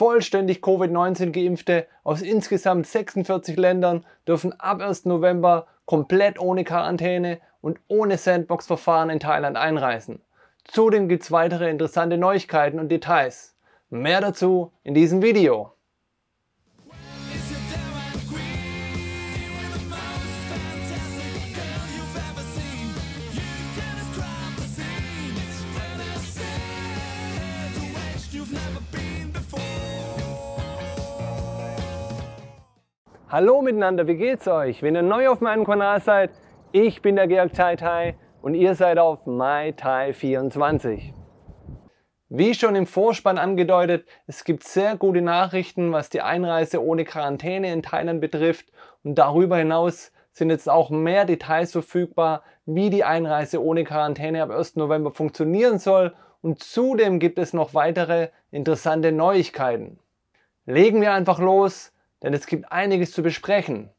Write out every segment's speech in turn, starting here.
vollständig Covid-19-Geimpfte aus insgesamt 46 Ländern dürfen ab 1. November komplett ohne Quarantäne und ohne Sandbox-Verfahren in Thailand einreisen. Zudem gibt es weitere interessante Neuigkeiten und Details. Mehr dazu in diesem Video. Hallo miteinander, wie geht's euch? Wenn ihr neu auf meinem Kanal seid, ich bin der Georg Tai Tai und ihr seid auf MyTai24. Wie schon im Vorspann angedeutet, es gibt sehr gute Nachrichten, was die Einreise ohne Quarantäne in Thailand betrifft und darüber hinaus sind jetzt auch mehr Details verfügbar, wie die Einreise ohne Quarantäne ab 1. November funktionieren soll und zudem gibt es noch weitere interessante Neuigkeiten. Legen wir einfach los denn es gibt einiges zu besprechen.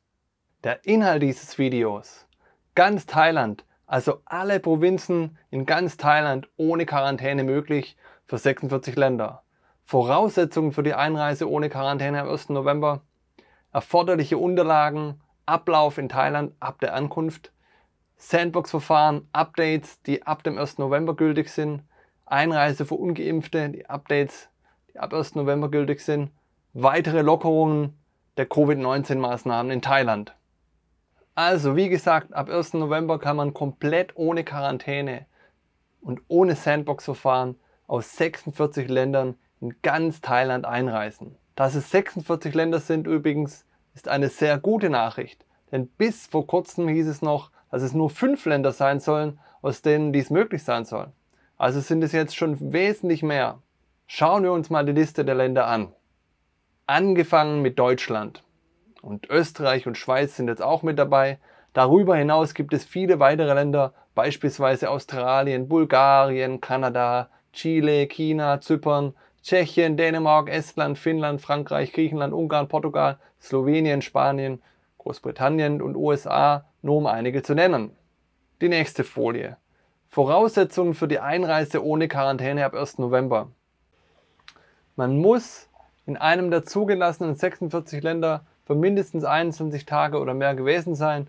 Der Inhalt dieses Videos. Ganz Thailand, also alle Provinzen in ganz Thailand ohne Quarantäne möglich für 46 Länder. Voraussetzungen für die Einreise ohne Quarantäne am 1. November. Erforderliche Unterlagen, Ablauf in Thailand ab der Ankunft. Sandbox-Verfahren, Updates, die ab dem 1. November gültig sind. Einreise für Ungeimpfte, die Updates, die ab 1. November gültig sind. Weitere Lockerungen, der Covid-19-Maßnahmen in Thailand. Also, wie gesagt, ab 1. November kann man komplett ohne Quarantäne und ohne Sandbox-Verfahren aus 46 Ländern in ganz Thailand einreisen. Dass es 46 Länder sind übrigens, ist eine sehr gute Nachricht, denn bis vor kurzem hieß es noch, dass es nur fünf Länder sein sollen, aus denen dies möglich sein soll. Also sind es jetzt schon wesentlich mehr. Schauen wir uns mal die Liste der Länder an. Angefangen mit Deutschland. Und Österreich und Schweiz sind jetzt auch mit dabei. Darüber hinaus gibt es viele weitere Länder, beispielsweise Australien, Bulgarien, Kanada, Chile, China, Zypern, Tschechien, Dänemark, Estland, Finnland, Frankreich, Griechenland, Ungarn, Portugal, Slowenien, Spanien, Großbritannien und USA, nur um einige zu nennen. Die nächste Folie. Voraussetzungen für die Einreise ohne Quarantäne ab 1. November. Man muss in einem der zugelassenen 46 Länder für mindestens 21 Tage oder mehr gewesen sein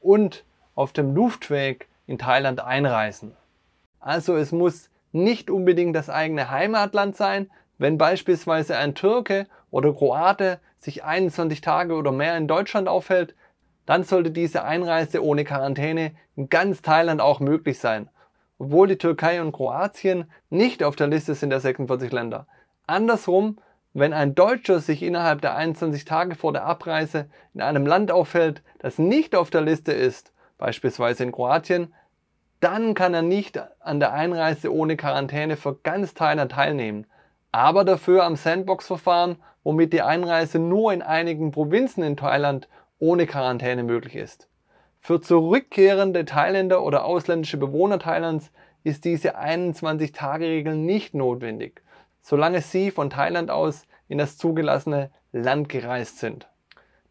und auf dem Luftweg in Thailand einreisen. Also es muss nicht unbedingt das eigene Heimatland sein, wenn beispielsweise ein Türke oder Kroate sich 21 Tage oder mehr in Deutschland aufhält, dann sollte diese Einreise ohne Quarantäne in ganz Thailand auch möglich sein, obwohl die Türkei und Kroatien nicht auf der Liste sind der 46 Länder. Andersrum wenn ein Deutscher sich innerhalb der 21 Tage vor der Abreise in einem Land aufhält, das nicht auf der Liste ist, beispielsweise in Kroatien, dann kann er nicht an der Einreise ohne Quarantäne für ganz Thailand teilnehmen, aber dafür am Sandbox-Verfahren, womit die Einreise nur in einigen Provinzen in Thailand ohne Quarantäne möglich ist. Für zurückkehrende Thailänder oder ausländische Bewohner Thailands ist diese 21-Tage-Regel nicht notwendig solange sie von Thailand aus in das zugelassene Land gereist sind.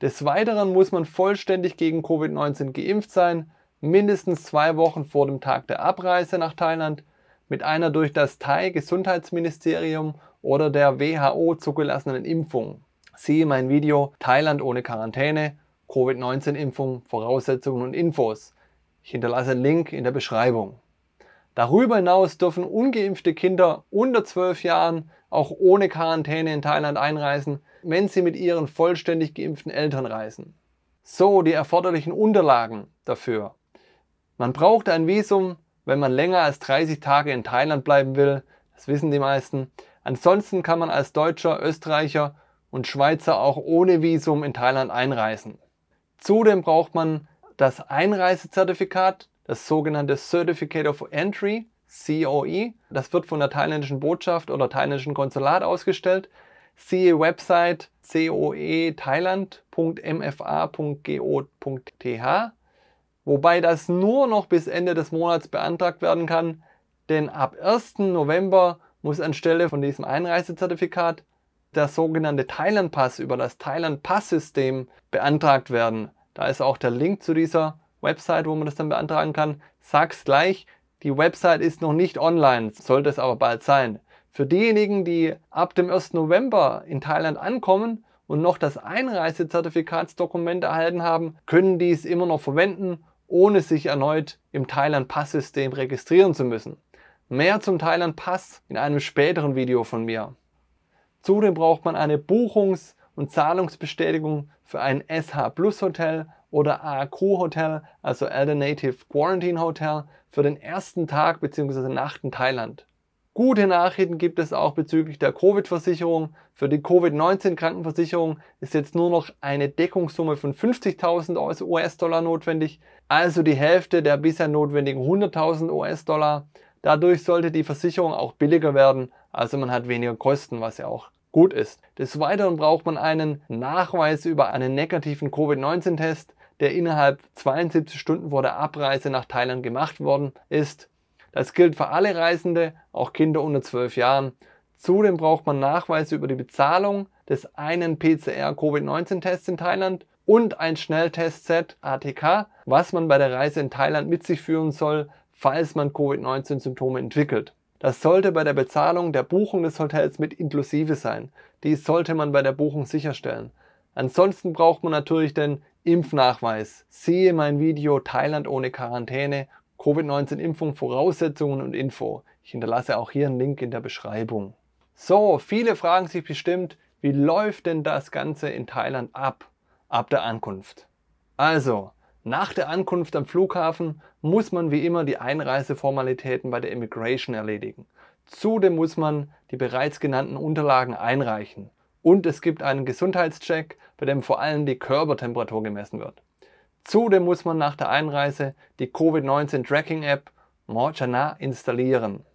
Des Weiteren muss man vollständig gegen Covid-19 geimpft sein, mindestens zwei Wochen vor dem Tag der Abreise nach Thailand, mit einer durch das Thai-Gesundheitsministerium oder der WHO zugelassenen Impfung. Siehe mein Video Thailand ohne Quarantäne, Covid-19-Impfung, Voraussetzungen und Infos. Ich hinterlasse einen Link in der Beschreibung. Darüber hinaus dürfen ungeimpfte Kinder unter 12 Jahren auch ohne Quarantäne in Thailand einreisen, wenn sie mit ihren vollständig geimpften Eltern reisen. So die erforderlichen Unterlagen dafür. Man braucht ein Visum, wenn man länger als 30 Tage in Thailand bleiben will, das wissen die meisten. Ansonsten kann man als Deutscher, Österreicher und Schweizer auch ohne Visum in Thailand einreisen. Zudem braucht man das Einreisezertifikat, das sogenannte Certificate of Entry, COE. Das wird von der thailändischen Botschaft oder thailändischen Konsulat ausgestellt. Siehe Website coethailand.mfa.go.th, wobei das nur noch bis Ende des Monats beantragt werden kann, denn ab 1. November muss anstelle von diesem Einreisezertifikat der sogenannte Thailand-Pass über das Thailand-Pass-System beantragt werden. Da ist auch der Link zu dieser Website, wo man das dann beantragen kann. Sag's gleich, die Website ist noch nicht online, sollte es aber bald sein. Für diejenigen, die ab dem 1. November in Thailand ankommen und noch das Einreisezertifikatsdokument erhalten haben, können dies immer noch verwenden, ohne sich erneut im Thailand-Passsystem registrieren zu müssen. Mehr zum Thailand-Pass in einem späteren Video von mir. Zudem braucht man eine Buchungs- und Zahlungsbestätigung für ein SH Plus Hotel oder ARQ Hotel, also Alternative Quarantine Hotel, für den ersten Tag bzw. Nacht in Thailand. Gute Nachrichten gibt es auch bezüglich der Covid-Versicherung. Für die Covid-19-Krankenversicherung ist jetzt nur noch eine Deckungssumme von 50.000 US-Dollar notwendig, also die Hälfte der bisher notwendigen 100.000 US-Dollar. Dadurch sollte die Versicherung auch billiger werden, also man hat weniger Kosten, was ja auch gut ist. Des Weiteren braucht man einen Nachweis über einen negativen Covid-19-Test der innerhalb 72 Stunden vor der Abreise nach Thailand gemacht worden ist. Das gilt für alle Reisende, auch Kinder unter 12 Jahren. Zudem braucht man Nachweise über die Bezahlung des einen PCR-Covid-19-Tests in Thailand und ein Schnelltestset ATK, was man bei der Reise in Thailand mit sich führen soll, falls man Covid-19-Symptome entwickelt. Das sollte bei der Bezahlung der Buchung des Hotels mit inklusive sein. Dies sollte man bei der Buchung sicherstellen. Ansonsten braucht man natürlich den Impfnachweis. Sehe mein Video Thailand ohne Quarantäne, Covid-19-Impfung, Voraussetzungen und Info. Ich hinterlasse auch hier einen Link in der Beschreibung. So, viele fragen sich bestimmt, wie läuft denn das Ganze in Thailand ab, ab der Ankunft? Also, nach der Ankunft am Flughafen muss man wie immer die Einreiseformalitäten bei der Immigration erledigen. Zudem muss man die bereits genannten Unterlagen einreichen. Und es gibt einen Gesundheitscheck, bei dem vor allem die Körpertemperatur gemessen wird. Zudem muss man nach der Einreise die Covid-19 Tracking App Mojana installieren.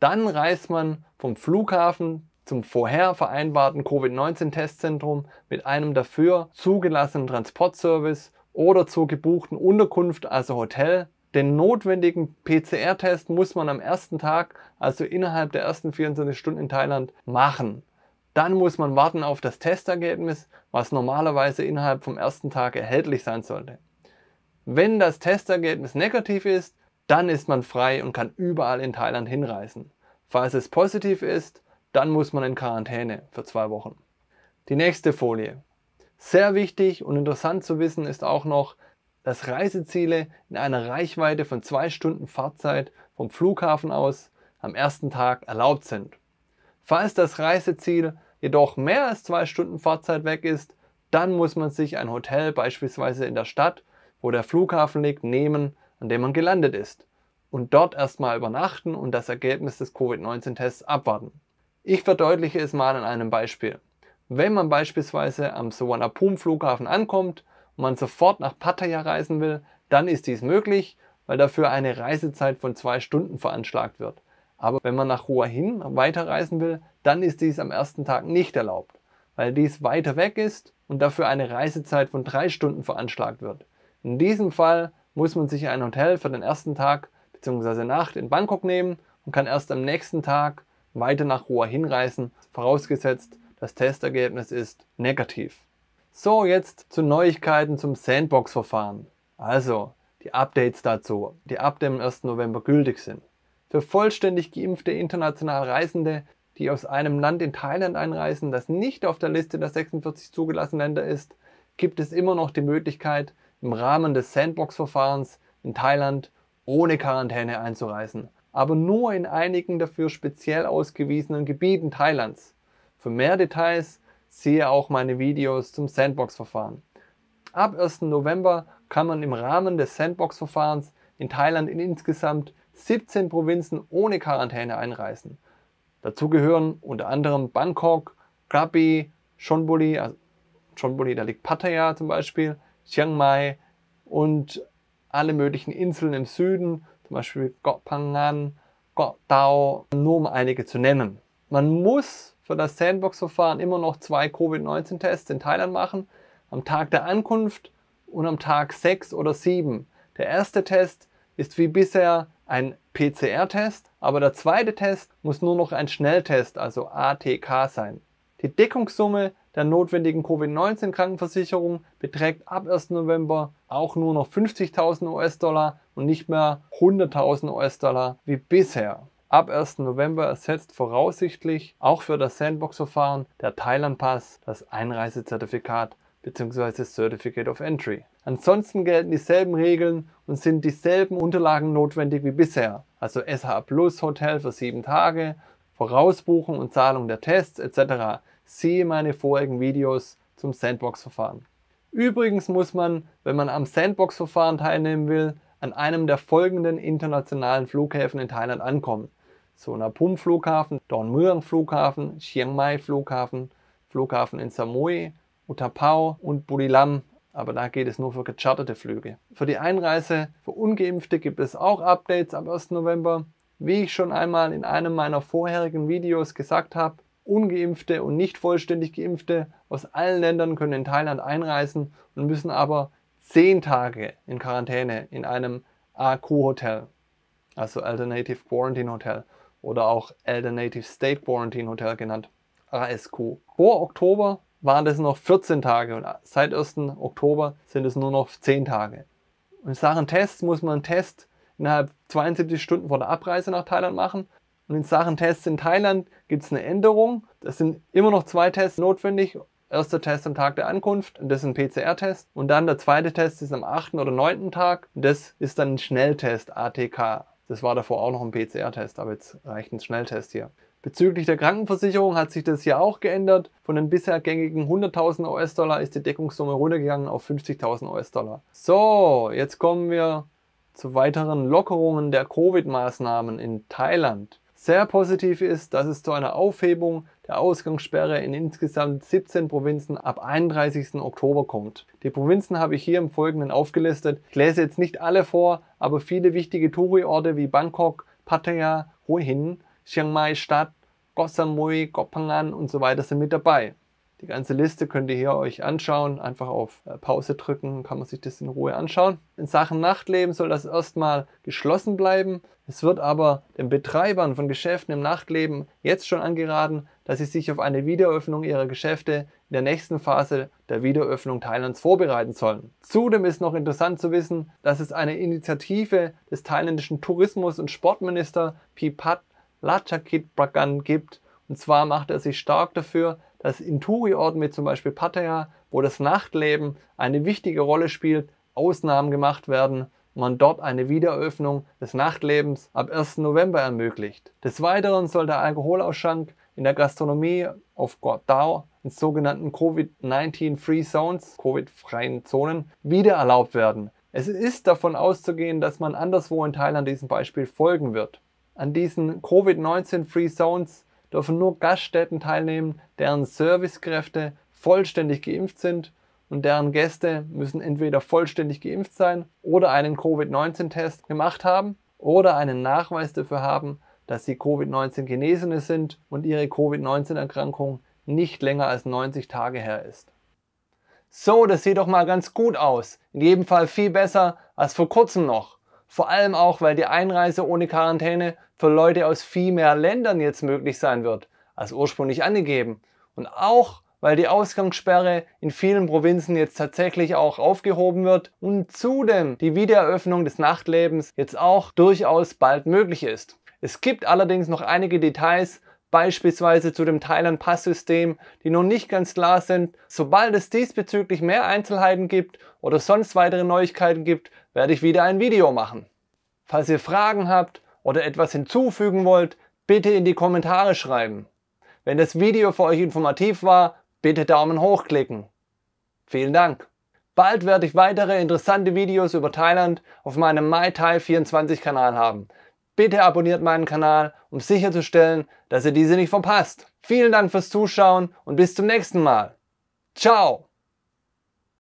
Dann reist man vom Flughafen zum vorher vereinbarten Covid-19-Testzentrum mit einem dafür zugelassenen Transportservice oder zur gebuchten Unterkunft, also Hotel. Den notwendigen PCR-Test muss man am ersten Tag, also innerhalb der ersten 24 Stunden in Thailand, machen. Dann muss man warten auf das Testergebnis, was normalerweise innerhalb vom ersten Tag erhältlich sein sollte. Wenn das Testergebnis negativ ist, dann ist man frei und kann überall in Thailand hinreisen. Falls es positiv ist, dann muss man in Quarantäne für zwei Wochen. Die nächste Folie. Sehr wichtig und interessant zu wissen ist auch noch, dass Reiseziele in einer Reichweite von zwei Stunden Fahrzeit vom Flughafen aus am ersten Tag erlaubt sind. Falls das Reiseziel jedoch mehr als zwei Stunden Fahrzeit weg ist, dann muss man sich ein Hotel beispielsweise in der Stadt, wo der Flughafen liegt, nehmen, an dem man gelandet ist und dort erstmal übernachten und das Ergebnis des Covid-19-Tests abwarten. Ich verdeutliche es mal an einem Beispiel. Wenn man beispielsweise am Suvarnabhumi-Flughafen ankommt und man sofort nach Pattaya reisen will, dann ist dies möglich, weil dafür eine Reisezeit von zwei Stunden veranschlagt wird. Aber wenn man nach Hua Hin weiterreisen will, dann ist dies am ersten Tag nicht erlaubt, weil dies weiter weg ist und dafür eine Reisezeit von drei Stunden veranschlagt wird. In diesem Fall muss man sich ein Hotel für den ersten Tag bzw. Nacht in Bangkok nehmen und kann erst am nächsten Tag weiter nach Ruhr hinreisen, vorausgesetzt das Testergebnis ist negativ. So, jetzt zu Neuigkeiten zum Sandbox-Verfahren. Also, die Updates dazu, die ab dem 1. November gültig sind. Für vollständig geimpfte international Reisende die aus einem Land in Thailand einreisen, das nicht auf der Liste der 46 zugelassenen Länder ist, gibt es immer noch die Möglichkeit, im Rahmen des Sandbox-Verfahrens in Thailand ohne Quarantäne einzureisen, aber nur in einigen dafür speziell ausgewiesenen Gebieten Thailands. Für mehr Details siehe auch meine Videos zum Sandbox-Verfahren. Ab 1. November kann man im Rahmen des Sandbox-Verfahrens in Thailand in insgesamt 17 Provinzen ohne Quarantäne einreisen. Dazu gehören unter anderem Bangkok, Krabi, Chonburi, also Chonburi, da liegt Pattaya zum Beispiel, Chiang Mai und alle möglichen Inseln im Süden, zum Beispiel Koh Phangan, Koh Tao, nur um einige zu nennen. Man muss für das Sandbox-Verfahren immer noch zwei Covid-19-Tests in Thailand machen, am Tag der Ankunft und am Tag 6 oder 7. Der erste Test ist wie bisher ein PCR-Test, aber der zweite Test muss nur noch ein Schnelltest, also ATK, sein. Die Deckungssumme der notwendigen Covid-19-Krankenversicherung beträgt ab 1. November auch nur noch 50.000 US-Dollar und nicht mehr 100.000 US-Dollar wie bisher. Ab 1. November ersetzt voraussichtlich auch für das Sandbox-Verfahren der Thailand-Pass das Einreisezertifikat bzw. Certificate of Entry. Ansonsten gelten dieselben Regeln und sind dieselben Unterlagen notwendig wie bisher also SH Plus Hotel für sieben Tage, Vorausbuchung und Zahlung der Tests etc. Siehe meine vorigen Videos zum Sandbox-Verfahren. Übrigens muss man, wenn man am Sandbox-Verfahren teilnehmen will, an einem der folgenden internationalen Flughäfen in Thailand ankommen. Sonapum Flughafen, Dornmüren Flughafen, Chiang Mai Flughafen, Flughafen in Samui, Utapau und Buriram aber da geht es nur für gecharterte Flüge. Für die Einreise für Ungeimpfte gibt es auch Updates ab 1. November. Wie ich schon einmal in einem meiner vorherigen Videos gesagt habe, Ungeimpfte und nicht vollständig Geimpfte aus allen Ländern können in Thailand einreisen und müssen aber 10 Tage in Quarantäne in einem AQ-Hotel, also Alternative Quarantine Hotel oder auch Alternative State Quarantine Hotel genannt, ASQ. Vor Oktober waren das noch 14 Tage und seit 1. Oktober sind es nur noch 10 Tage. Und in Sachen Tests muss man einen Test innerhalb 72 Stunden vor der Abreise nach Thailand machen. Und in Sachen Tests in Thailand gibt es eine Änderung. Es sind immer noch zwei Tests notwendig. Erster Test am Tag der Ankunft, und das ist ein PCR-Test. Und dann der zweite Test ist am 8. oder 9. Tag. Und das ist dann ein Schnelltest, ATK. Das war davor auch noch ein PCR-Test, aber jetzt reicht ein Schnelltest hier. Bezüglich der Krankenversicherung hat sich das hier auch geändert. Von den bisher gängigen 100.000 US-Dollar ist die Deckungssumme runtergegangen auf 50.000 US-Dollar. So, jetzt kommen wir zu weiteren Lockerungen der Covid-Maßnahmen in Thailand. Sehr positiv ist, dass es zu einer Aufhebung der Ausgangssperre in insgesamt 17 Provinzen ab 31. Oktober kommt. Die Provinzen habe ich hier im Folgenden aufgelistet. Ich lese jetzt nicht alle vor, aber viele wichtige Touri-Orte wie Bangkok, Pattaya, Hoi Chiang Mai Stadt, Koh Samui, Koh Phangan und so weiter sind mit dabei. Die ganze Liste könnt ihr hier euch anschauen. Einfach auf äh, Pause drücken, kann man sich das in Ruhe anschauen. In Sachen Nachtleben soll das erstmal geschlossen bleiben. Es wird aber den Betreibern von Geschäften im Nachtleben jetzt schon angeraten, dass sie sich auf eine Wiederöffnung ihrer Geschäfte in der nächsten Phase der Wiederöffnung Thailands vorbereiten sollen. Zudem ist noch interessant zu wissen, dass es eine Initiative des thailändischen Tourismus- und Sportminister Pipat Lajakit-Prakan gibt. Und zwar macht er sich stark dafür, dass in Touri-Orten wie zum Beispiel Pattaya, wo das Nachtleben eine wichtige Rolle spielt, Ausnahmen gemacht werden und man dort eine Wiedereröffnung des Nachtlebens ab 1. November ermöglicht. Des Weiteren soll der Alkoholausschank in der Gastronomie auf Guadao in sogenannten Covid-19 Free Zones, Covid-freien Zonen, wieder erlaubt werden. Es ist davon auszugehen, dass man anderswo in Thailand diesem Beispiel folgen wird. An diesen Covid-19 Free Zones dürfen nur Gaststätten teilnehmen, deren Servicekräfte vollständig geimpft sind und deren Gäste müssen entweder vollständig geimpft sein oder einen Covid-19-Test gemacht haben oder einen Nachweis dafür haben, dass sie Covid-19 Genesene sind und ihre Covid-19-Erkrankung nicht länger als 90 Tage her ist. So, das sieht doch mal ganz gut aus. In jedem Fall viel besser als vor kurzem noch. Vor allem auch, weil die Einreise ohne Quarantäne für Leute aus viel mehr Ländern jetzt möglich sein wird, als ursprünglich angegeben. Und auch, weil die Ausgangssperre in vielen Provinzen jetzt tatsächlich auch aufgehoben wird und zudem die Wiedereröffnung des Nachtlebens jetzt auch durchaus bald möglich ist. Es gibt allerdings noch einige Details, beispielsweise zu dem Thailand-Passsystem, die noch nicht ganz klar sind. Sobald es diesbezüglich mehr Einzelheiten gibt oder sonst weitere Neuigkeiten gibt, werde ich wieder ein Video machen. Falls ihr Fragen habt oder etwas hinzufügen wollt, bitte in die Kommentare schreiben. Wenn das Video für euch informativ war, bitte Daumen hoch klicken. Vielen Dank. Bald werde ich weitere interessante Videos über Thailand auf meinem MyThai24 Kanal haben. Bitte abonniert meinen Kanal, um sicherzustellen, dass ihr diese nicht verpasst. Vielen Dank fürs Zuschauen und bis zum nächsten Mal. Ciao!